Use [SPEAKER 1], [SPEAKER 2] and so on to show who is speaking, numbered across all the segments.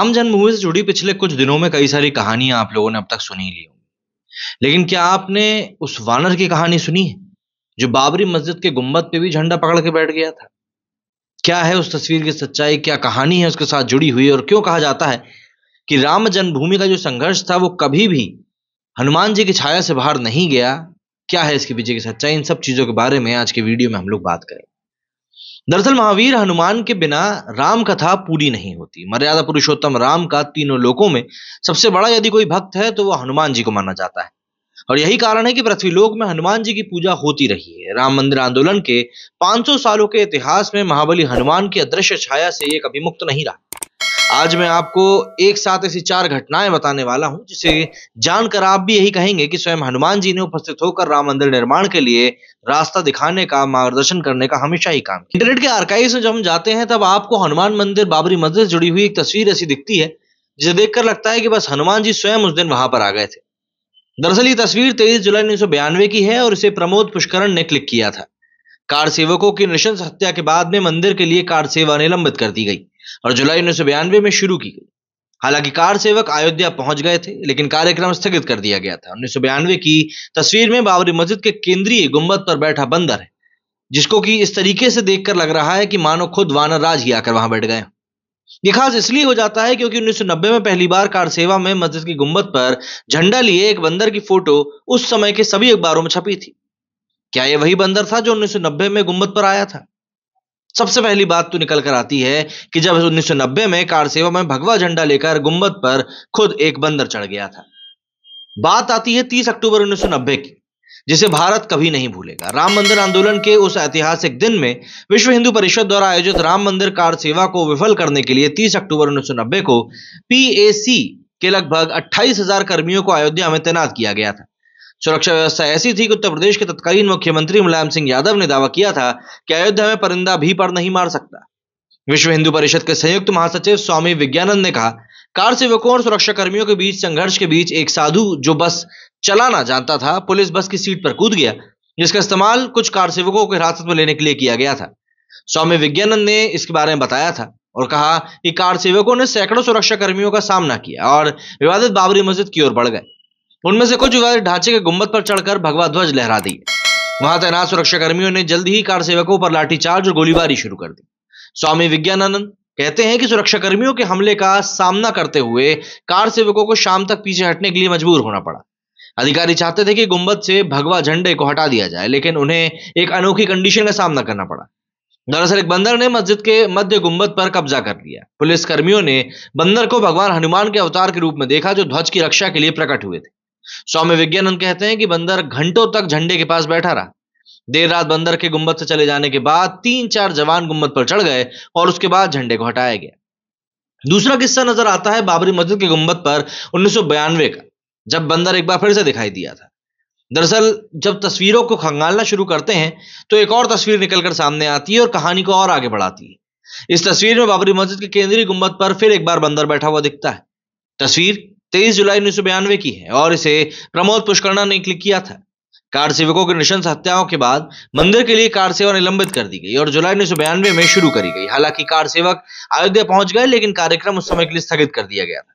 [SPEAKER 1] राम जन्मभूमि से जुड़ी पिछले कुछ दिनों में कई सारी कहानियां आप लोगों ने अब तक सुनी ली होंगी लेकिन क्या आपने उस वानर की कहानी सुनी है जो बाबरी मस्जिद के गुम्बद पे भी झंडा पकड़ के बैठ गया था क्या है उस तस्वीर की सच्चाई क्या कहानी है उसके साथ जुड़ी हुई और क्यों कहा जाता है कि राम जन्मभूमि का जो संघर्ष था वो कभी भी हनुमान जी की छाया से बाहर नहीं गया क्या है इसके पीछे की सच्चाई इन सब चीजों के बारे में आज के वीडियो में हम लोग बात करें दरअसल महावीर हनुमान के बिना राम कथा पूरी नहीं होती मर्यादा पुरुषोत्तम राम का तीनों लोकों में सबसे बड़ा यदि कोई भक्त है तो वह हनुमान जी को माना जाता है और यही कारण है कि पृथ्वीलोक में हनुमान जी की पूजा होती रही है राम मंदिर आंदोलन के 500 सालों के इतिहास में महाबली हनुमान की अदृश्य छाया से ये कभी मुक्त नहीं रहा आज मैं आपको एक साथ ऐसी चार घटनाएं बताने वाला हूं जिसे जानकर आप भी यही कहेंगे कि स्वयं हनुमान जी ने उपस्थित होकर राम मंदिर निर्माण के लिए रास्ता दिखाने का मार्गदर्शन करने का हमेशा ही काम इंटरनेट के आरकाई में जब हम जाते हैं तब आपको हनुमान मंदिर बाबरी मस्जिद जुड़ी हुई एक तस्वीर ऐसी दिखती है जिसे देखकर लगता है कि बस हनुमान जी स्वयं उस दिन वहां पर आ गए थे दरअसल ये तस्वीर तेईस जुलाई उन्नीस की है और इसे प्रमोद पुष्करण ने क्लिक किया था कार सेवकों की निशंस हत्या के बाद में मंदिर के लिए कार सेवा निलंबित कर दी गई और जुलाई उन्नीस में शुरू की गई हालांकि कार सेवक अयोध्या पहुंच गए थे लेकिन कार्यक्रम स्थगित कर दिया गया था उन्नीस की तस्वीर में बाबरी मस्जिद के केंद्रीय गुम्बद पर बैठा बंदर है जिसको कि इस तरीके से देखकर लग रहा है कि मानो खुद वानर राज ही आकर वहां बैठ गए ये खास इसलिए हो जाता है क्योंकि 1990 में पहली बार कार सेवा में मस्जिद की गुम्बद पर झंडा लिए एक बंदर की फोटो उस समय के सभी अखबारों में छपी थी क्या यह वही बंदर था जो 1990 में गुम्बद पर आया था सबसे पहली बात तो निकल कर आती है कि जब 1990 में कारसेवा में भगवा झंडा लेकर गुम्बद पर खुद एक बंदर चढ़ गया था बात आती है 30 अक्टूबर 1990 की जिसे भारत कभी नहीं भूलेगा राम मंदिर आंदोलन के उस ऐतिहासिक दिन में विश्व हिंदू परिषद द्वारा आयोजित राम मंदिर कार सेवा को विफल करने के लिए 30 अक्टूबर 1990 को पीएसी के लगभग 28,000 कर्मियों को अयोध्या में तैनात किया गया था सुरक्षा व्यवस्था ऐसी थी कि उत्तर प्रदेश के तत्कालीन मुख्यमंत्री मुलायम सिंह यादव ने दावा किया था कि अयोध्या में परिंदा भी पर नहीं मार सकता विश्व हिंदू परिषद के संयुक्त महासचिव स्वामी विज्ञानंद ने कहा कार सेवकों और सुरक्षाकर्मियों के बीच संघर्ष के बीच एक साधु जो बस चलाना जानता था पुलिस बस की सीट पर कूद गया जिसका इस्तेमाल कुछ कार सेवकों को हिरासत में लेने के लिए किया गया था स्वामी विज्ञानंद ने इसके बारे में बताया था और कहा कि कार सेवकों ने सैकड़ों सुरक्षा कर्मियों का सामना किया और विवादित बाबरी मस्जिद की ओर बढ़ गए उनमें से कुछ युवा ढांचे के गुम्बद पर चढ़कर भगवा ध्वज लहरा दिए वहां तैनात सुरक्षाकर्मियों ने जल्द ही कार सेवकों पर लाठीचार्ज और गोलीबारी शुरू कर दी स्वामी विज्ञानानंद कहते हैं कि सुरक्षाकर्मियों के हमले का सामना करते हुए कार सेवकों को शाम तक पीछे हटने के लिए मजबूर होना पड़ा अधिकारी चाहते थे कि गुम्बद से भगवा झंडे को हटा दिया जाए लेकिन उन्हें एक अनोखी कंडीशन का सामना करना पड़ा दरअसल एक बंदर ने मस्जिद के मध्य गुम्बद पर कब्जा कर लिया पुलिस कर्मियों ने बंदर को भगवान हनुमान के अवतार के रूप में देखा जो ध्वज की रक्षा के लिए प्रकट हुए थे स्वामी विज्ञानंद कहते हैं कि बंदर घंटों तक झंडे के पास बैठा रहा देर रात बंदर के गुम्बद से चले जाने के बाद तीन चार जवान गुम्बद पर चढ़ गए और उसके बाद झंडे को हटाया गया दूसरा किस्सा नजर आता है बाबरी मस्जिद के गुम्बद पर उन्नीस का जब बंदर एक बार फिर से दिखाई दिया था दरअसल जब तस्वीरों को खंगालना शुरू करते हैं तो एक और तस्वीर निकलकर सामने आती है और कहानी को और आगे बढ़ाती है इस तस्वीर में बाबरी मस्जिद के केंद्रीय गुम्बद पर फिर एक बार बंदर बैठा हुआ दिखता है तस्वीर तेईस जुलाई उन्नीस की है और इसे प्रमोद पुष्करणा ने क्लिक किया था कार सेवकों की निशंस हत्याओं के बाद मंदिर के लिए कार सेवा निलंबित कर दी गई और जुलाई उन्नीस में शुरू करी गई हालांकि कार सेवक अयोध्या पहुंच गए लेकिन कार्यक्रम उस समय के लिए स्थगित कर दिया गया था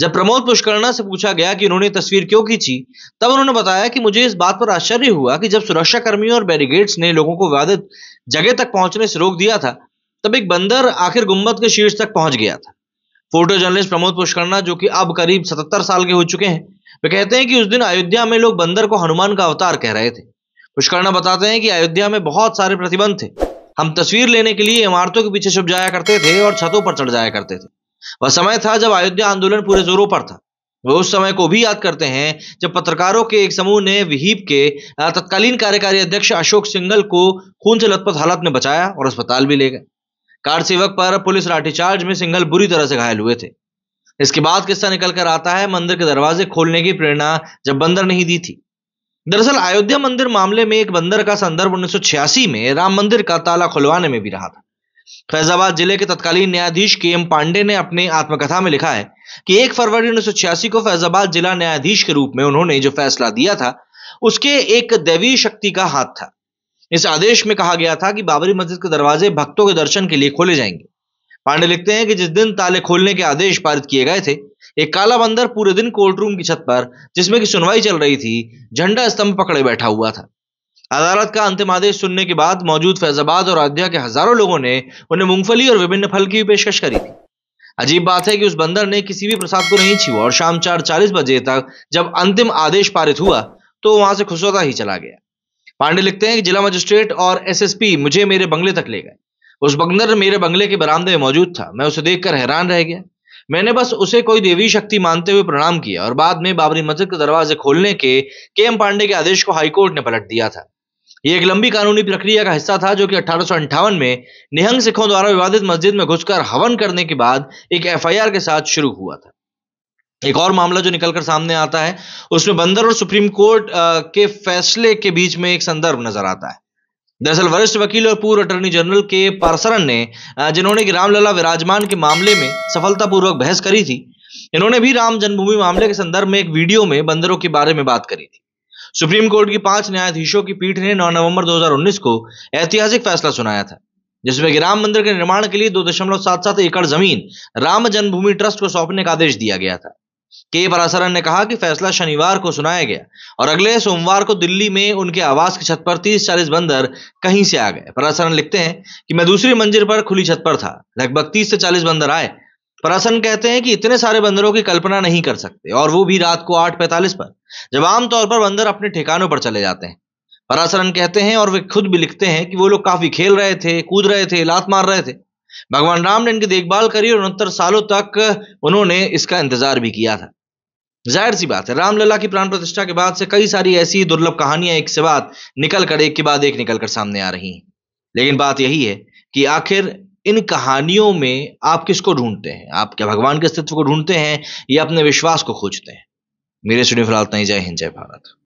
[SPEAKER 1] जब प्रमोद पुष्करणा से पूछा गया कि उन्होंने तस्वीर क्यों खींची तब उन्होंने बताया कि मुझे इस बात पर आश्चर्य हुआ कि जब सुरक्षा कर्मियों और बैरिगेड्स ने लोगों को वादित जगह तक पहुंचने से रोक दिया था तब एक बंदर आखिर गुम्बद के शीर्ष तक पहुंच गया था फोटो जर्नलिस्ट प्रमोद पुष्करणा जो कि अब करीब सतहत्तर साल के हो चुके हैं वे कहते हैं कि उस दिन अयोध्या में लोग बंदर को हनुमान का अवतार कह रहे थे पुष्करणा बताते हैं कि अयोध्या में बहुत सारे प्रतिबंध थे हम तस्वीर लेने के लिए इमारतों के पीछे छुप जाया करते थे और छतों पर चढ़ जाया करते थे वह समय था जब अयोध्या आंदोलन पूरे जोरों पर था वो उस समय को भी याद करते हैं जब पत्रकारों के एक समूह ने विहीप के तत्कालीन कार्यकारी अध्यक्ष अशोक सिंगल को खून से लथपथ हालत में बचाया और अस्पताल भी ले गए कार सेवक पर पुलिस लाठीचार्ज में सिंघल बुरी तरह से घायल हुए थे इसके बाद किस्सा निकल कर आता है मंदिर के दरवाजे खोलने की प्रेरणा जब बंदर नहीं दी थी दरअसल अयोध्या मंदिर मामले में एक बंदर का संदर्भ उन्नीस में राम मंदिर का ताला खुलवाने में भी रहा था फैजाबाद जिले के तत्कालीन न्यायाधीश के एम पांडे ने अपने आत्मकथा में लिखा है कि एक फरवरी उन्नीस को फैजाबाद जिला न्यायाधीश के रूप में उन्होंने जो फैसला दिया था उसके एक दैवीय शक्ति का हाथ था इस आदेश में कहा गया था कि बाबरी मस्जिद के दरवाजे भक्तों के दर्शन के लिए खोले जाएंगे पांडे लिखते हैं कि जिस दिन ताले खोलने के आदेश पारित किए गए थे एक काला बंदर पूरे दिन कोर्ट रूम की छत पर जिसमें की सुनवाई चल रही थी झंडा स्तंभ पकड़े बैठा हुआ था अदालत का अंतिम आदेश सुनने के बाद मौजूद फैजाबाद और अयोध्या के हजारों लोगों ने उन्हें मूंगफली और विभिन्न फल की पेशकश करी थी अजीब बात है कि उस बंदर ने किसी भी प्रसाद को नहीं छुआ और शाम चार चालीस बजे तक जब अंतिम आदेश पारित हुआ तो वहां से खुसौता ही चला गया पांडे लिखते हैं कि जिला मजिस्ट्रेट और एसएसपी मुझे मेरे बंगले तक ले गए उस बंगलर मेरे बंगले के बरामदे में मौजूद था मैं उसे देखकर हैरान रह गया मैंने बस उसे कोई देवी शक्ति मानते हुए प्रणाम किया और बाद में बाबरी मस्जिद के दरवाजे खोलने के के एम पांडे के आदेश को हाईकोर्ट ने पलट दिया था यह एक लंबी कानूनी प्रक्रिया का हिस्सा था जो कि अठारह में निहंग सिखों द्वारा विवादित मस्जिद में घुसकर हवन करने के बाद एक एफआईआर के साथ शुरू हुआ था एक और मामला जो निकलकर सामने आता है उसमें बंदर और सुप्रीम कोर्ट के फैसले के बीच में एक संदर्भ नजर आता है दरअसल वरिष्ठ वकील और पूर्व अटॉर्नी जनरल के पारसरन ने जिन्होंने कि रामलला विराजमान के मामले में सफलतापूर्वक बहस करी थी इन्होंने भी राम जन्मभूमि मामले के संदर्भ में एक वीडियो में बंदरों के बारे में बात करी थी सुप्रीम कोर्ट की पांच न्यायाधीशों की पीठ ने 9 नवंबर 2019 को ऐतिहासिक फैसला सुनाया था जिसमें कि राम मंदिर के निर्माण के लिए दो दशमलव सात सात एकड़ जमीन राम जन्मभूमि ट्रस्ट को सौंपने का आदेश दिया गया था के परासरन ने कहा कि फैसला शनिवार को सुनाया गया और अगले सोमवार को दिल्ली में उनके आवास की छत पर 30-40 बंदर कहीं से आ गए परासरन लिखते हैं कि मैं दूसरी मंजिल पर खुली छत पर था लगभग 30 से 40 बंदर आए परासन कहते हैं कि इतने सारे बंदरों की कल्पना नहीं कर सकते और वो भी रात को आठ पैंतालीस पर जब आमतौर पर बंदर अपने ठिकानों पर चले जाते हैं परासरन कहते हैं और वे खुद भी लिखते हैं कि वो लोग काफी खेल रहे थे कूद रहे थे लात मार रहे थे भगवान राम ने इनकी देखभाल करी और उनहत्तर सालों तक उन्होंने इसका इंतजार भी किया था जाहिर सी बात है रामलला की प्राण प्रतिष्ठा के बाद से कई सारी ऐसी दुर्लभ कहानियां एक से बात निकल कर एक के बाद एक निकल कर सामने आ रही हैं लेकिन बात यही है कि आखिर इन कहानियों में आप किसको ढूंढते हैं आप क्या भगवान के अस्तित्व को ढूंढते हैं या अपने विश्वास को खोजते हैं मेरे स्टूडियो फिलहाल जय हिंद जय भारत